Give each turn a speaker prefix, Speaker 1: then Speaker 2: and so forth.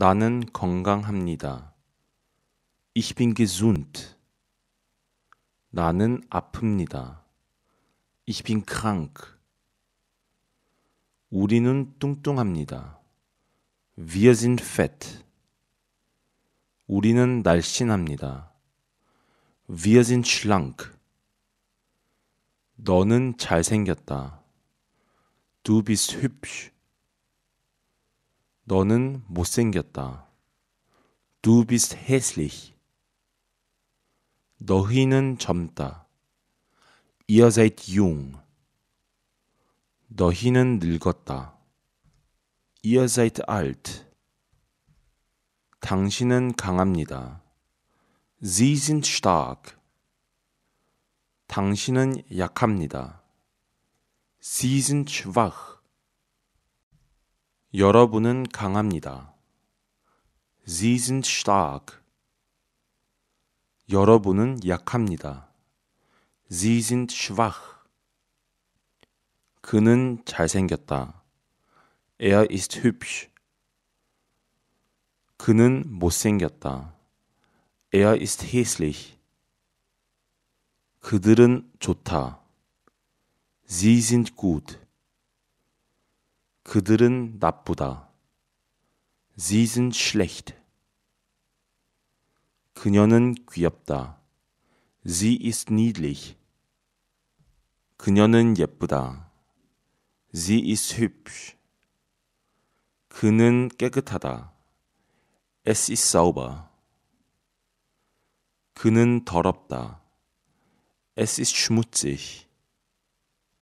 Speaker 1: 나는 건강합니다. Ich bin gesund. 나는 아픕니다. Ich bin krank. 우리는 뚱뚱합니다. Wir sind fett. 우리는 날씬합니다. Wir sind schlank. 너는 잘생겼다. Du bist hübsch. 너는 못생겼다. Du bist hässlich. 너희는 젊다. Ihr seid jung. 너희는 늙었다. Ihr seid alt. 당신은 강합니다. Sie sind stark. 당신은 약합니다. Sie sind schwach. 여러분은 강합니다. Sie sind stark. 여러분은 약합니다. Sie sind schwach. 그는 잘생겼다. Er ist hübsch. 그는 못생겼다. Er ist hässlich. 그들은 좋다. Sie sind gut. 그들은 나쁘다. Sie sind schlecht. 그녀는 귀엽다. Sie ist niedlich. 그녀는 예쁘다. Sie ist hübsch. 그는 깨끗하다. Es ist sauber. 그는 더럽다. Es ist schmutzig.